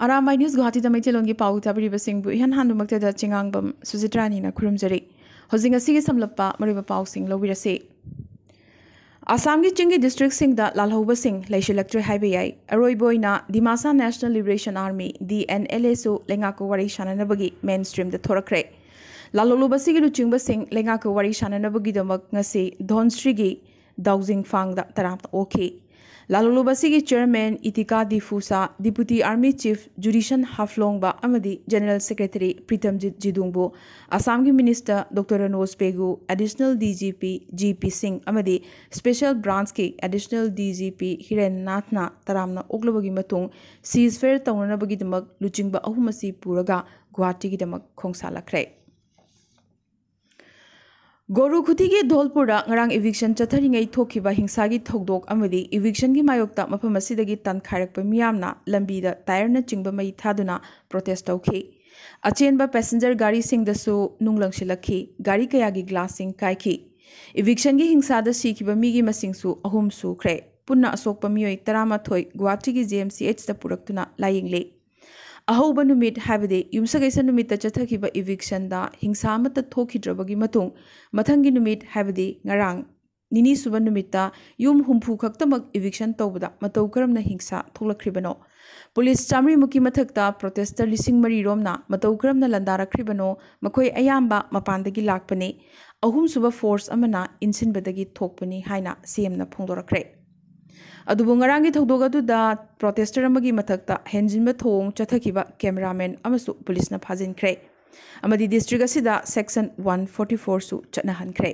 आराम by news Guwahati दमे चेलों की पाऊ ताब इन हादम चिंगांग सुजित्रानी खुरुमजरी हजिंग सम्लप मरीब पासी लौरसे आसाम की चिंग डिस्ट्रिक्ट लाहौब्रे है अरयबना Dimasa national liberation army D N L A सुको वही सानी मेन स्ट्रीम थोड़े लालोलूबिंगाक वही सानदी धोनश्री की दौजिंग फांग तरह ओखी लालोलोबसी की चेयरमैन इतिका दिफूसा डिपुटी आर्मी चीफ जुडिशन हाफलोंग जेनरल सेक्रेटरी प्रीतमजीत जिदूंगो असम की minister doctor Ranoj Pegu additional P G P Singh special branch की additional DGP G P Hiren नाथना तराम उगलबूंग सीज फेयर तौरनबीद लुचिब अहम से पूरा गुवाहाटी की दमक खोसाख्रे गोरुखुटी की धोलपुर अरंग इविक्शन चथरी हिंसा की थौद इविशन की मायोक्त मफम तन खाप्पना टायर नीब मई था प्रोटेस्ट तो अचेब पेसेंजर गाड़ी नूलशील गाड़ी क्या की ग्लास कई इविशन की हिंसा सीब की अहम सूख्रे पुनः अशोक मई तरामथ गुवाहाटी की जे एम सी एच्चना लाइंगली अहब नुमे युमसगैसनुम चथिब इविशन हिंसा थोखिद्रबंग मतदेदी यूम हूँफू खतम इविशन तब मौ करम हिंसा थोलख्रीबनो पुलिस चामी मुकी मथक्त प्रोटेस्टर लिंग मरी रोम मौ करम लंदारख्रीबनो मको मपान लापने अहमसुब फोर्स इनसीबदी थोपनी सीएम फोंदोरख्रे ꯑꯗꯨꯕꯨ ꯉꯔꯥꯡꯒꯤ ꯊꯧꯗꯣꯛ ꯑꯗꯨꯗ ꯄ꯭ꯔꯣꯇꯦꯁꯇꯔ ꯑꯃꯒꯤ ꯃꯊꯛꯇ ꯍꯦꯟꯖꯤꯟꯕ ꯊꯧꯑꯣꯡ ꯆꯠꯊꯈꯤꯕ ꯀꯦꯃꯦꯔꯥꯃꯦꯟ ꯑꯃꯁꯨ ꯄꯨꯂꯤꯁꯅ ꯐꯥꯖꯤꯟꯈ꯭ꯔꯦ ꯑꯃꯗꯤ ꯗꯤꯁꯇ꯭ꯔꯤꯛ ꯑꯁꯤꯗ ꯁꯦꯛꯁꯟ ꯋꯥꯟ ꯐꯣꯔꯇꯤ ꯐꯣꯔꯁꯨ ꯆꯠꯅꯍꯟꯈ꯭ꯔꯦ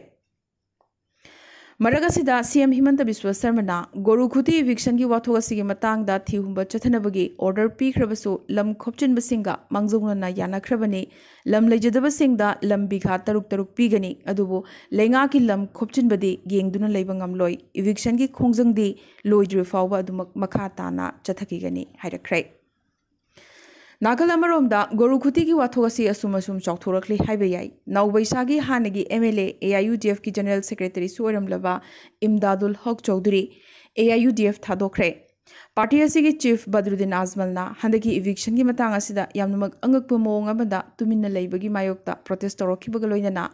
हिमंत बिस्व सर्मना गोरुखुती इविक्शनगी वाथोग असिगी मतांगदा थीहुंबा की ऑर्डर पीख्रबसु लम खोपचिनबसिंगा मांगजोंगना यानाख्रबने लम लेजदबसिंगदा लम बिघा तरुक तरुक पीगनी अदुबो लेंगाकी लम खोपचिनबदि गेंगदुना लैबा ngamloi इविक्शनगी खोंगजंगदी मखा ताना चथकीगनी नागल गोरुखुटी की वाथो असम असम चौथोरली नौबैसागी हाँ की M L A I U D F की जनरल सेक्रेटरीसुरब Imdadul Haque Chowdhury A I U D F थादोखे पार्टी की चीफ बदरुद्दीन आजमलना की इविक्शन की मतंग मौमद तुम्हें तुम लेबी मायोक्त प्रोटेस्ट तौरब लोनना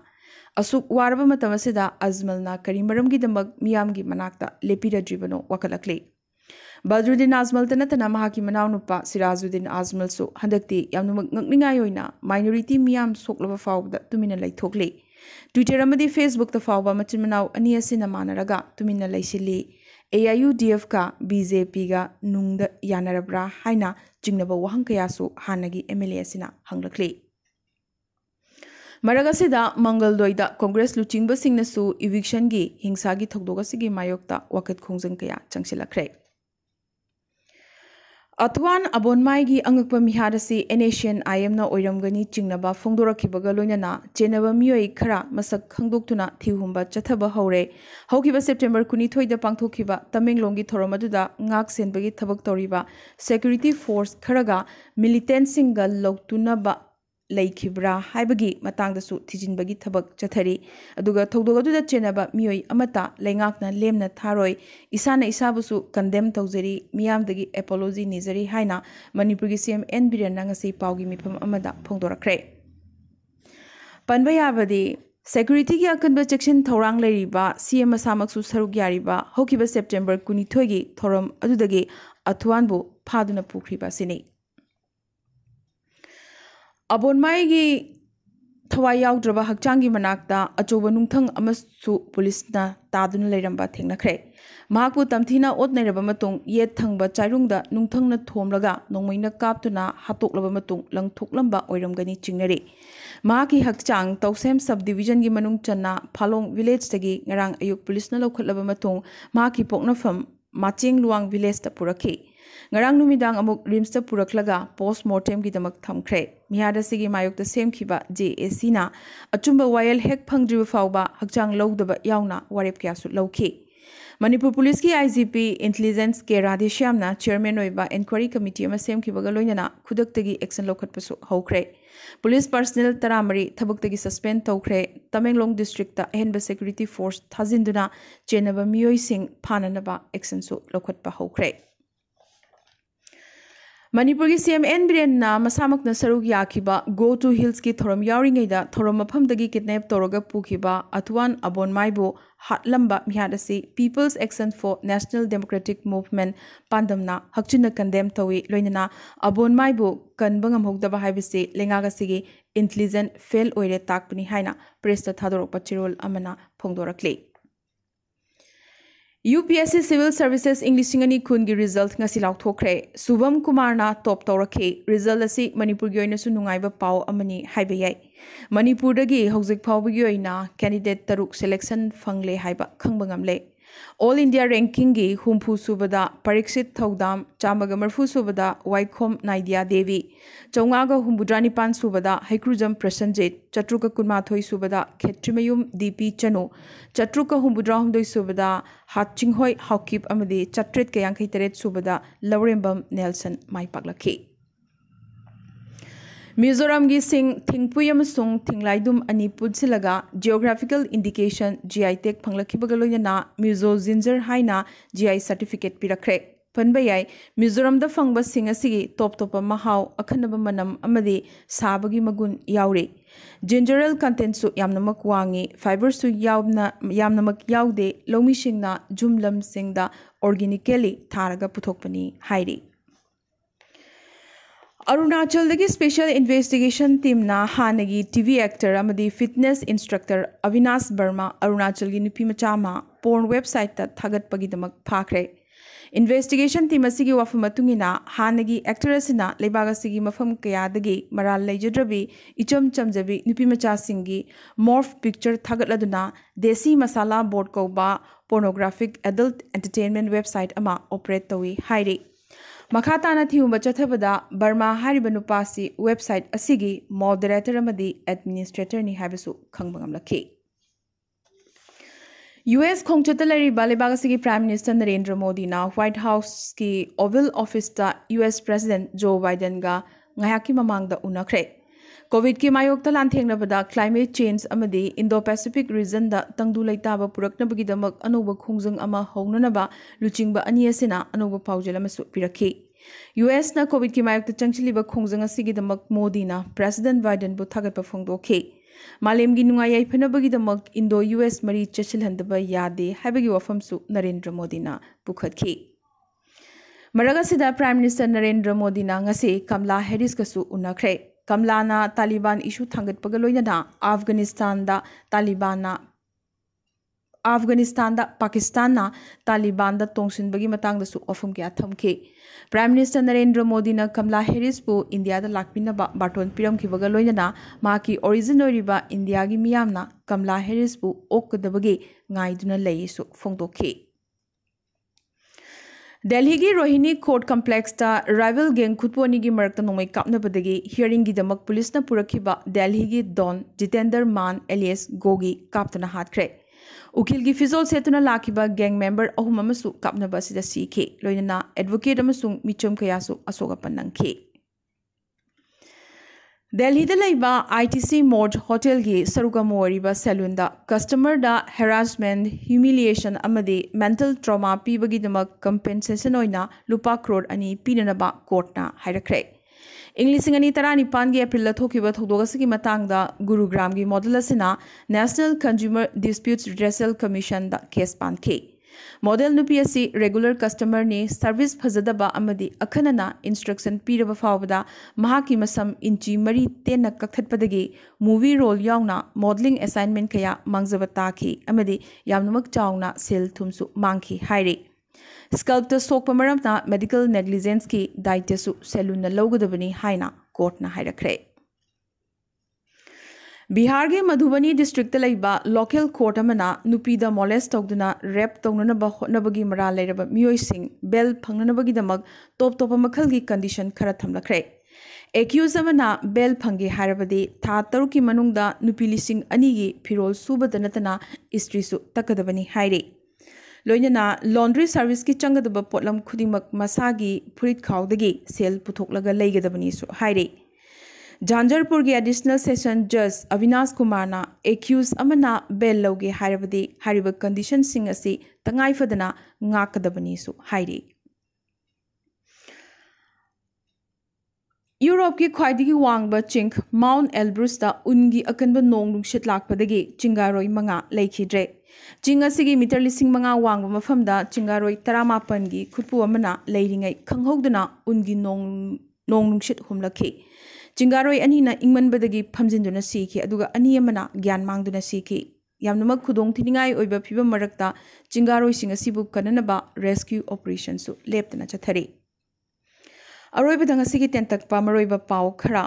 वारब अजमलना कई की मना लेपीरद्रीबनो वाखल बद्रुद्दीन आजमल तनाती मनान सिराजुद्दीन आजमल हदक्ती माइनोरीटी मैं सोल फाउद तुम्हें लेथोले ट्विटर फेसबुक फाव मचिन मना अनी मानरग तुम्हें लेसी A I U D F का बी जे पी गुद यानरब्रा है चिंब वह कयासु हाँ एम एल एंगल्ली मरगसीद मंगलदयद कॉग्रेस इविशन की हिंसा की थोदी मायोक्त वकत खोज कया चलख्रे अथवान अब अंगप मिहार से एनेशियन आयम ओरमगनी चिंब फोंदोरखीबग लोनना चेनब मई खरा मस खुना थीहुब चथब हौरे सेप्टेंबर कुनीथोद पांथोब तमेंलों की थोम सेंब की थबक तौरी फोर्स खरग मिलीटेंट ꯂꯩꯈꯤꯕ꯭ꯔꯥ ꯍꯥꯏꯕꯒꯤ ꯃꯇꯥꯡꯗꯁꯨ ꯊꯤꯖꯤꯟꯕꯒꯤ ꯊꯕꯛ ꯆꯠꯊꯔꯤ ꯑꯗꯨꯒ ꯊꯧꯗꯣꯛ ꯑꯗꯨꯗ ꯆꯦꯟꯅꯕ ꯃꯤꯑꯣꯏ ꯑꯃꯠꯇ ꯂꯩꯉꯥꯛꯅ ꯂꯦꯝꯅ ꯊꯥꯔꯣꯏ ꯏꯁꯥꯅ ꯏꯁꯥꯕꯨꯁꯨ ꯀꯟꯗꯦꯝ ꯇꯧꯖꯔꯤ ꯃꯤꯌꯥꯝꯗꯒꯤ ꯑꯦꯄꯣꯂꯣꯖꯤ ꯅꯤꯖꯔꯤ ꯍꯥꯏꯅ ꯃꯅꯤꯄꯨꯔꯒꯤ ꯁꯤ ꯑꯦꯝ ꯑꯦꯟ ꯕꯤꯔꯦꯟꯅ ꯉꯁꯤ ꯄꯥꯎꯒꯤ ꯃꯤꯐꯝ ꯑꯃꯗ ꯐꯣꯡꯗꯣꯔꯛꯈ꯭ꯔꯦ ꯄꯟꯕ ꯌꯥꯕꯗꯤ ꯁꯦꯀ꯭ꯌꯨꯔꯤꯇꯤꯒꯤ ꯑꯀꯟꯕ ꯆꯦꯛꯁꯤꯟ ꯊꯧꯔꯥꯡ ꯂꯩꯔꯤꯕ ꯁꯤ ꯑꯦꯝ ꯃꯁꯥꯃꯛꯁꯨ ꯁꯔꯨꯛ ꯌꯥꯔꯤꯕ ꯍꯧꯈꯤꯕ ꯁꯦꯞꯇꯦꯝꯕꯔ ꯀꯨꯟꯅꯤꯊꯣꯏꯒꯤ ꯊꯧꯔꯝ ꯑꯗꯨꯗꯒꯤ ꯑꯊꯋꯥꯟꯕꯨ ꯐꯥꯗꯨꯅ ꯄꯨꯈ꯭ꯔꯤꯕ ꯑꯁꯤꯅꯤ ꯑꯕꯣꯟꯃꯥꯏꯒꯤ ꯊꯋꯥꯏ ꯌꯥꯎꯗ꯭ꯔꯕ ꯍꯛꯆꯥꯡꯒꯤ ꯃꯅꯥꯛꯇ ꯑꯆꯧꯕ ꯅꯨꯡꯊꯪ ꯑꯃꯁꯨ ꯄꯨꯂꯤꯁꯅ ꯇꯥꯗꯨꯅ ꯂꯩꯔꯝꯕ ꯊꯦꯡꯅꯈ꯭ꯔꯦ ꯃꯍꯥꯛꯄꯨ ꯇꯝꯊꯤꯅ ꯑꯣꯠ ꯅꯩꯔꯕ ꯃꯇꯨꯡ ꯌꯦꯠ ꯊꯪꯕ ꯆꯥꯏꯔꯨꯡꯗ ꯅꯨꯡꯊꯪꯅ ꯊꯣꯝꯂꯒ ꯅꯣꯡꯃꯩꯅ ꯀꯥꯞꯇꯨꯅ ꯍꯥꯠꯇꯣꯛꯂꯕ ꯃꯇꯨꯡ ꯂꯪꯊꯣꯛꯂꯝꯕ ꯑꯣꯏꯔꯝꯒꯅꯤ ꯆꯤꯡꯅꯔꯤ ꯃꯍꯥꯛꯀꯤ ꯍꯛꯆꯥꯡ ꯇꯧꯁꯦꯝ ꯁꯕ ꯗꯤꯕꯤꯖꯟꯒꯤ ꯃꯅꯨꯡ ꯆꯟꯅ ꯐꯥꯂꯣꯡ ꯚꯤꯂꯦꯖꯇꯒꯤ ꯉꯔꯥꯡ ꯑꯌꯨꯛ ꯄꯨꯂꯤꯁꯅ ꯂꯧꯈꯠꯂꯕ ꯃꯇꯨꯡ ꯃꯍꯥꯛꯀꯤ ꯄꯣꯛꯅꯐꯝ ꯃꯥꯆꯦꯡ ꯂꯨꯋꯥꯡ ꯚꯤꯂꯦꯖꯇ ꯄꯨꯔꯛꯈꯤ ꯉꯔꯥꯡ ꯅꯨꯃꯤꯗꯥꯡ ꯑꯃꯨꯛ ꯔꯤꯝꯁꯇ ꯄꯨꯔꯛꯂꯒ ꯄꯣꯁ ꯃꯣꯔꯇꯦꯝꯒꯤꯗꯃꯛ ꯊꯝꯈ꯭ꯔꯦ ꯃꯤꯍꯥꯔ ꯑꯁꯤꯒꯤ ꯃꯥꯌꯣꯛꯇ ꯁꯦꯝꯈꯤꯕ ꯖꯦ ꯑꯦꯁꯤꯅ ꯑꯆꯨꯝꯕ ꯋꯥꯌꯦꯜ ꯍꯦꯛ ꯐꯪꯗ꯭ꯔꯤꯕ ꯐꯥꯎꯕ ꯍꯛꯆꯥꯡ ꯂꯧꯗꯕ ꯌꯥꯎꯅ ꯋꯥꯔꯦꯞ ꯀꯌꯥꯁꯨ ꯂꯧꯈꯤ ꯃꯅꯤꯄꯨꯔ ꯄꯨꯂꯤꯁꯀꯤ I G P intelligence K ꯔꯥꯙꯦꯁ꯭ꯌꯥꯝꯅ ꯆꯤꯌꯔꯃꯦꯟ ꯑꯣꯏꯕ ꯑꯦꯟꯀ꯭ꯋꯥꯔꯤ ꯀꯃꯤꯇꯤ ꯑꯃ ꯁꯦꯝꯈꯤꯕꯒ ꯂꯣꯏꯅꯅ ꯈꯨꯗꯛꯇꯒꯤ ꯑꯦꯛꯁꯟ ꯂꯧꯈꯠꯄꯁꯨ ꯍꯧꯈ꯭ꯔꯦ ꯄꯨꯂꯤꯁ ꯄꯥꯔꯁꯅꯦꯜ ꯇꯔꯥꯃꯔꯤ ꯊꯕꯛꯇꯒꯤ ꯁꯁꯄꯦꯟ ꯇꯧꯈ꯭ꯔꯦ ꯇꯃꯦꯡꯂꯣꯡ ꯗꯤꯁꯇ꯭ꯔꯤꯛꯇ ꯑꯍꯦꯟꯕ ꯁꯦꯀ꯭ꯌꯨꯔꯤꯇꯤ ꯐꯣꯔꯁ ꯊꯥꯖꯤꯟꯗꯨꯅ ꯆꯦꯟꯅꯕ ꯃꯤꯑꯣꯏꯁꯤꯡ ꯐꯥꯅꯅꯕ ꯑꯦꯛꯁꯟꯁꯨ ꯂꯧꯈꯠꯄ ꯍꯧꯈ꯭ꯔꯦ मनपुर की सीएम एन बीरेन मसामक सरुक याब गो टू हिल्स की थोरम यौरीद थोरम मफम किडनेप तौर पुखिब अथवान अबोन माइबो हाटलब मिहद से people's action for national democratic movement पांदमना हक्चिन कंडेम तौ लोना अबोन माइबो कनब गमहब है लेगा इंटेलीजेंट फेल होने तापनी है चिरोल फोदोरक्ली UPSC Civil Services English Singani Kungi result ngasi lauk thokre Subam Kumar na top tawrakhe result asi Manipur gi oina su nungaiba pau amani haibe yai Manipur gi haujik phawbi gi oina candidate taruk selection phangle haiba khangbangam le all India ranking की हूफू सूबद परीक्षित थौदाम चामग मरफू सूबद वाइम नाइडिया देवी चौगा हूंभद्रा निपान सूबद हईक्रुजम प्रसन्जित चतुक कुन्माथ सूबद खेत्रिमयूम दी P चनु चतुक हूंभद्रा हूद सूबद हाचिहोय हाउकीब चत्रेत कयांख तरत सूबद Nelson माई पाकल्खी ꯃꯤꯖꯣꯔꯥꯝꯒꯤ ꯁꯤꯡ ꯊꯤꯡꯄꯨꯏ ꯑꯃꯁꯨꯡ ꯊꯤꯡꯂꯥꯏꯗꯨꯝ ꯑꯅꯤ ꯄꯨꯟꯁꯤꯜꯂꯒ geographical indication G I tag ꯐꯪꯂꯛꯈꯤꯕꯒ ꯂꯣꯏꯅꯅ Mizo ginger ꯍꯥꯏꯅ ꯖꯤ ꯑꯥꯏ ꯁꯔꯇꯤꯐꯤꯀꯦꯠ ꯄꯤꯔꯛꯈ꯭ꯔꯦ ꯄꯟꯕ ꯌꯥꯏ ꯃꯤꯖꯣꯔꯥꯝꯗ ꯐꯪꯕ ꯁꯤꯡ ꯑꯁꯤꯒꯤ ꯇꯣꯞ ꯇꯣꯞꯄ ꯃꯍꯥꯎ ꯑꯈꯟꯅꯕ ꯃꯅꯝ ꯑꯃꯗꯤ ꯁꯥꯕꯒꯤ ꯃꯒꯨꯟ ꯌꯥꯎꯔꯤ ꯖꯤꯟꯖꯔꯦꯜ ꯀꯟꯇꯦꯟꯁꯨ ꯌꯥꯝꯅꯃꯛ ꯋꯥꯡꯏ ꯐꯥꯏꯕꯔꯁꯨ ꯌꯥꯝꯅ ꯌꯥꯝꯅꯃꯛ ꯌꯥꯎꯗꯦ ꯂꯧꯃꯤꯁꯤꯡꯅ ꯖꯨꯝꯂꯝꯁꯤꯡꯗ ꯑꯣꯔꯒꯥꯅꯤꯀꯦꯜꯂꯤ ꯊꯥꯔꯒ ꯄꯨꯊꯣꯛꯄꯅꯤ ꯍꯥꯏꯔꯤ अरुणाचल स्पेशल इन्वेस्टिगेशन टीम ना हाँ TV actor fitness instructor Avinash Verma Arunachal की नुपीमचामा पोर्न वेबसाइट थगत्पगीदम फाख्रे इन्वेस्टिगेशन टीम अगर वफम हाँ एक्टर लेबा मफम क्या लेजद्रे इचम चमजी नुपीमचासी मोर्फ पिक्चर थगतना देसी मसाला बोर्ड कौब पोर्नोग्राफिक एडल्ट एंटरटेनमेंट वेबसाइट अमा ऑपरेट तौर मखाता थीम चथब बर्मा नुपा वेबसाइट असी मोदरेटर एडमिनीस्ट्रेटर खबे यू एस खोचत लेबाग से prime minister Narendra Modi White House की Oval Office U S president Joe Biden का ममांग उनख्रे ꯀꯣꯚꯤꯗꯀꯤ ꯃꯥꯌꯣꯛꯇ ꯂꯥꯟꯊꯦꯡꯅꯕꯗ ꯀ꯭ꯂꯥꯏꯃꯦꯠ ꯆꯦꯟꯖ ꯑꯃꯗꯤ ꯏꯟꯗꯣ ꯄꯦꯁꯤꯐꯤꯛ ꯔꯤꯖꯟꯗ ꯇꯪꯗꯨ ꯂꯩꯇꯥꯕ ꯄꯨꯔꯛꯅꯕꯒꯤꯗꯃꯛ ꯑꯅꯧꯕ ꯈꯣꯡꯖꯪ ꯑꯃ ꯍꯧꯅꯅꯕ ꯂꯨꯆꯤꯡꯕ ꯑꯅꯤ ꯑꯁꯤꯅ ꯑꯅꯧꯕ ꯄꯥꯎꯖꯦꯜ ꯑꯃꯁꯨ ꯄꯤꯔꯛꯈꯤ ꯌꯨ ꯑꯦꯁꯅ ꯀꯣꯚꯤꯗꯀꯤ ꯃꯥꯌꯣꯛꯇ ꯆꯪꯁꯤꯜꯂꯤꯕ ꯈꯣꯡꯖꯪ ꯑꯁꯤꯒꯤꯗꯃꯛ ꯃꯣꯗꯤꯅ ꯄ꯭ꯔꯁꯤꯗꯦꯟ ꯕꯥꯏꯗꯦꯟꯕꯨ ꯊꯥꯒꯠꯄ ꯐꯣꯡꯗꯣꯛꯈꯤ ꯃꯥꯂꯦꯝꯒꯤ ꯅꯨꯡꯉꯥꯏ ꯌꯥꯏꯐꯅꯕꯒꯤꯗꯃꯛ ꯏꯟꯗꯣ ꯌꯨ ꯑꯦꯁ ꯃꯔꯤ ꯆꯠꯁꯤꯜꯍꯟꯗꯕ ꯌꯥꯗꯦ ꯍꯥꯏꯕꯒꯤ ꯋꯥꯐꯝꯁꯨ ꯅꯔꯦꯟꯗ꯭ꯔ ꯃꯣꯗꯤꯅ ꯄꯨꯈꯠꯈꯤ ꯃꯔꯛ ꯑꯁꯤꯗ ꯄ꯭ꯔꯥꯏꯝ ꯃꯤꯅꯤꯁꯇꯔ ꯅꯔꯦꯟꯗ꯭ꯔ ꯃꯣꯗꯤꯅ ꯉꯁꯤ ꯀꯝꯂꯥ ꯍꯦꯔꯤꯁꯀꯁꯨ ꯎꯅꯈ꯭ꯔꯦ कमला तालिबान इशू थप अफगानिस्तान अफगानिस्तान पाकिस्तान तालिबान तोंद वफम क्या थमे प्राइम मिनिस्टर नरेंद्र मोदी ने कमला हेरीसू इंडिया लापीनब बाटो पीरमीबरीजन इंडिया की मियाम कमला हेरीसू ओकदे फोदे दिल्ली की Rohini court complex rival gang खुदपोनी की मरक्त नोम कापनबदी हियरिंग पुलिस ने दिल्ली की डॉन जितेंद्र मान एलिएस गोगी काप्तन हाथ्रे उखिल की फिजोल सेतना लाखीबा गैंग मेंबर अहम काप्नबसी लोना एडवोकेट मिचम कयासु अशोक पन्नंखी आई टी सी मोड होटल की सरुगम salon customer harassment humiliation mental trauma पीबगीदम कंपेंसेशन लुपा क्रोड अनी पीनब कोर्टना है इंग लिंग तरनीपा एप्रील थोकद गुरुग्राम की model national consumer disputes redressal commission case पाखी मॉडल नुपी रेगुलर कस्टमर ने सर्विस फजदब अखना इंस्ट्रक्शन पीरब फावी मसम इंची मरी तेन कक्थपदे मूवी रोल यौना मॉडलिंग असाइनमेंट क्या मांगब ताकी चाउन सेल थूम मांगी स्कल्पट सोप मेडिकल नेग्लीजेंस की दायित्व सेलून लौगदबनी कोर्टना हाई बिहार के मधुबनी डिस्ट्रिक्ट लोकल कोर्ट अमना मोलेस तौदा रेप तौनब हमी मरा लेब मोयसी बेल फंगनबीदम तोप तोप मखल की कंडीशन खर थम्लख्रे एक्यूज बेल फंगे है था तरुक की मनुंग नुपी लिंग अगी फिरोल सूबद नतना इसत्रीसु तकदबनी लोना लॉन्ड्री सर्विस की चंगद पोलम खुद मसा की फुरी खादी सेल पुथोलगनी ꯖꯥꯟꯖꯔꯄꯨꯔꯒꯤ ꯑꯦꯗꯤꯁꯅꯦꯜ ꯁꯦꯁꯟ ꯖꯁ ꯑꯕꯤꯅꯥꯁ ꯀꯨꯃꯥꯔꯅ ꯑꯦꯀ꯭ꯌꯨꯁ ꯑꯃꯅ ꯕꯦꯜ ꯂꯧꯒꯦ ꯍꯥꯏꯔꯕꯗꯤ ꯍꯥꯏꯔꯤꯕ ꯀꯟꯗꯤꯁꯟꯁꯤꯡ ꯑꯁꯤ ꯇꯉꯥꯏꯐꯗꯅ ꯉꯥꯛꯀꯗꯕꯅꯤꯁꯨ ꯍꯥꯏꯔꯤ ꯌꯨꯔꯣꯞꯀꯤ ꯈ꯭ꯋꯥꯏꯗꯒꯤ ꯋꯥꯡꯕ ꯆꯤꯡ ꯃꯥꯎꯟ ꯑꯦꯜꯕ꯭ꯔꯨꯁꯇ ꯎꯟꯒꯤ ꯑꯀꯟꯕ ꯅꯣꯡ ꯅꯨꯡꯁꯤꯠ ꯂꯥꯛꯄꯗꯒꯤ ꯆꯤꯡꯒꯥꯔꯣꯏ ꯃꯉꯥ ꯂꯩꯈꯤꯗ꯭ꯔꯦ ꯆꯤꯡ ꯑꯁꯤꯒꯤ ꯃꯤꯇꯔ ꯂꯤꯁꯤꯡ ꯃꯉꯥ ꯋꯥꯡꯕ ꯃꯐꯝꯗ ꯆꯤꯡꯒꯥꯔꯣꯏ ꯇꯔꯥꯃꯥꯄꯟꯒꯤ ꯈꯨꯠꯄꯨ ꯑꯃꯅ ꯂꯩꯔꯤꯉꯩ ꯈꯪꯍꯧꯗꯅ ꯎꯟꯒꯤ ꯅꯣꯡ ꯅꯣꯡ ꯅꯨꯡꯁꯤꯠ ꯍꯨꯝꯂꯛꯈꯤ ꯆꯤꯡꯒꯥꯔꯣꯏ ꯑꯅꯤꯅ ꯏꯪꯃꯟꯕꯗꯒꯤ ꯐꯝꯖꯤꯟꯗꯨꯅ ꯁꯤꯈꯤ ꯑꯗꯨꯒ ꯑꯅꯤ ꯑꯃꯅ ꯒ꯭ꯌꯥꯟ ꯃꯥꯡꯗꯨꯅ ꯁꯤꯈꯤ ꯌꯥꯝꯅꯃꯛ ꯈꯨꯗꯣꯡꯊꯤꯅꯤꯡꯉꯥꯏ ꯑꯣꯏꯕ ꯐꯤꯕꯝ ꯃꯔꯛꯇ ꯆꯤꯡꯒꯥꯔꯣꯏꯁꯤꯡ ꯑꯁꯤꯕꯨ ꯀꯟꯅꯅꯕ ꯔꯦꯁꯀ꯭ꯌꯨ ꯑꯣꯄꯔꯦꯁꯟꯁꯨ ꯂꯦꯞꯇꯅ ꯆꯠꯊꯔꯤ ꯑꯔꯣꯏꯕꯗ ꯉꯁꯤꯒꯤ ꯇꯦꯟꯇꯛꯄ ꯃꯔꯣꯏꯕ ꯄꯥꯎ ꯈꯔ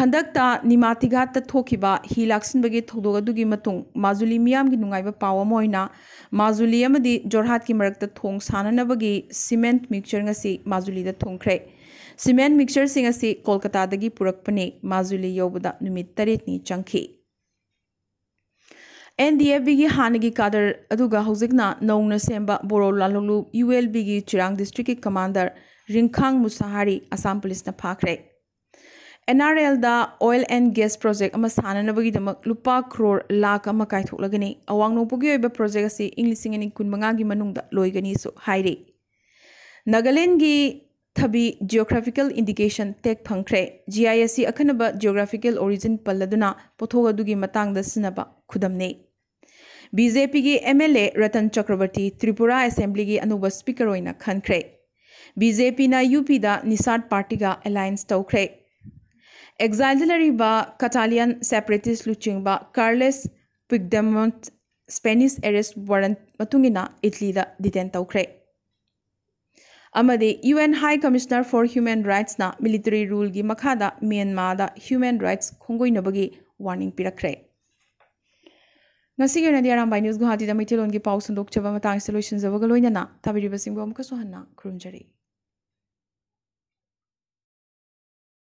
ꯍꯟꯗꯛꯇ ꯅꯤꯃꯥꯇꯤꯘꯥꯠꯇ ꯊꯣꯛꯈꯤꯕ ꯍꯤ ꯂꯥꯛꯁꯤꯟꯕꯒꯤ ꯊꯧꯗꯣꯛ ꯑꯗꯨꯒꯤ ꯃꯇꯨꯡ ꯃꯥꯖꯨꯂꯤ ꯃꯤꯌꯥꯝꯒꯤ ꯅꯨꯡꯉꯥꯏꯕ ꯄꯥꯎ ꯑꯃ ꯑꯣꯏꯅ ꯃꯥꯖꯨꯂꯤ ꯑꯃꯗꯤ ꯖꯣꯔꯍꯥꯠꯀꯤ ꯃꯔꯛꯇ ꯊꯣꯡ ꯁꯥꯅꯅꯕꯒꯤ ꯁꯤꯃꯦꯟꯠ ꯃꯤꯛꯆꯔ ꯉꯁꯤ ꯃꯥꯖꯨꯂꯤꯗ ꯊꯨꯡꯈ꯭ꯔꯦ ꯁꯤꯃꯦꯟ ꯃꯤꯛꯆꯔꯁꯤꯡ ꯑꯁꯤ ꯀꯣꯜꯀꯇꯥꯗꯒꯤ ꯄꯨꯔꯛꯄꯅꯤ ꯃꯥꯖꯨꯂꯤ ꯌꯧꯕꯗ ꯅꯨꯃꯤꯠ ꯇꯔꯦꯠꯅꯤ ꯆꯪꯈꯤ ꯑꯦꯟ ꯗꯤ ꯑꯦꯐ ꯕꯤꯒꯤ ꯍꯥꯟꯅꯒꯤ ꯀꯥꯗꯔ ꯑꯗꯨꯒ ꯍꯧꯖꯤꯛꯅ ꯅꯧꯅ ꯁꯦꯝꯕ ꯕꯣꯔꯣ ꯂꯥꯜꯂꯨꯂꯨ ꯌꯨ ꯑꯦꯜ ꯕꯤꯒꯤ ꯆꯤꯔꯥꯡ ꯗꯤꯁꯇ꯭ꯔꯤꯛꯀꯤ ꯀꯃꯥꯟꯗꯔ ꯔꯤꯡꯈꯥꯡ ꯃꯨꯁꯥꯍꯥꯔꯤ ꯑꯁꯥꯝ ꯄꯨꯂꯤꯁꯅ ꯐꯥꯈ꯭ꯔꯦ ꯑꯦꯟ ꯑꯥꯔ ꯑꯦꯜꯗ ꯑꯣꯏꯜ ꯑꯦꯟ ꯒ꯭ꯌꯥꯁ ꯄ꯭ꯔꯣꯖꯦꯛ ꯑꯃ ꯁꯥꯟꯅꯅꯕꯒꯤꯗꯃꯛ ꯂꯨꯄꯥ ꯀ꯭ꯔꯣꯔ ꯂꯥꯈ ꯑꯃ ꯀꯥꯏꯊꯣꯛꯂꯒꯅꯤ ꯑꯋꯥꯡ ꯅꯣꯡꯄꯣꯛꯒꯤ ꯑꯣꯏꯕ ꯄ꯭ꯔꯣꯖꯦꯛ ꯑꯁꯤ ꯏꯪ ꯂꯤꯁꯤꯡ ꯑꯅꯤ ꯀꯨꯟꯃꯉꯥꯒꯤ ꯃꯅꯨꯡꯗ ꯂꯣꯏꯒꯅꯤꯁꯨ ꯍꯥꯏꯔꯤ ꯅꯥꯒꯥꯂꯦꯟꯒꯤ थबी जियोग्राफिकल इंडिकेशन टेक फंख्रे जी आई एस अखनब जियोग्राफिकल ओरिजिन पल्लदुना पोथोग अदुगी मतांग दसनबा खुदमने बीजेपी की एमएलए रतन चक्रवर्ती त्रिपुरा असेंबली की अनुब स्पीकर होइना खनख्रे बीजेपी ना यूपी दा निसार पार्टी का अलायंस तौख्रे एग्जाइल लरीबा कटालियन सेपरेटिस्ट लुचिंगबा Carles Puigdemont Spanish arrest warrant मतुंगिना इटली दा डिटेन तौख्रे ꯑꯃꯗꯤ U N high commissioner for human ꯔꯥꯏꯠꯁꯅ ꯃꯤꯂꯤꯇꯔꯤ ꯔꯨꯜꯒꯤ ꯃꯈꯥꯗ ꯃ꯭ꯌꯥꯟꯃꯥꯔꯗ ꯍ꯭ꯌꯨꯃꯦꯟ ꯔꯥꯏꯠꯁ ꯈꯣꯡꯒꯣꯏꯅꯕꯒꯤ ꯋꯥꯔꯅꯤꯡ ꯄꯤꯔꯛꯈ꯭ꯔꯦ ꯉꯁꯤꯒꯤ ꯑꯣꯏꯅꯗꯤ ꯑꯔꯥꯝꯕꯥꯏ ꯅ꯭ꯌꯨꯁ ꯒꯨꯍꯥꯇꯤꯗ ꯃꯩꯇꯩꯂꯣꯟꯒꯤ ꯄꯥꯎ ꯁꯟꯗꯣꯛꯆꯕ ꯃꯇꯥꯡꯁꯤꯗ ꯂꯣꯏꯁꯤꯟꯖꯕꯒ ꯂꯣꯏꯅꯅ ꯊꯥꯕꯤꯔꯤꯕꯁꯤꯡꯕꯨ ꯑꯃꯨꯛꯀꯁꯨ ꯍꯟꯅ ꯈꯨꯔꯨꯝꯖꯔꯤ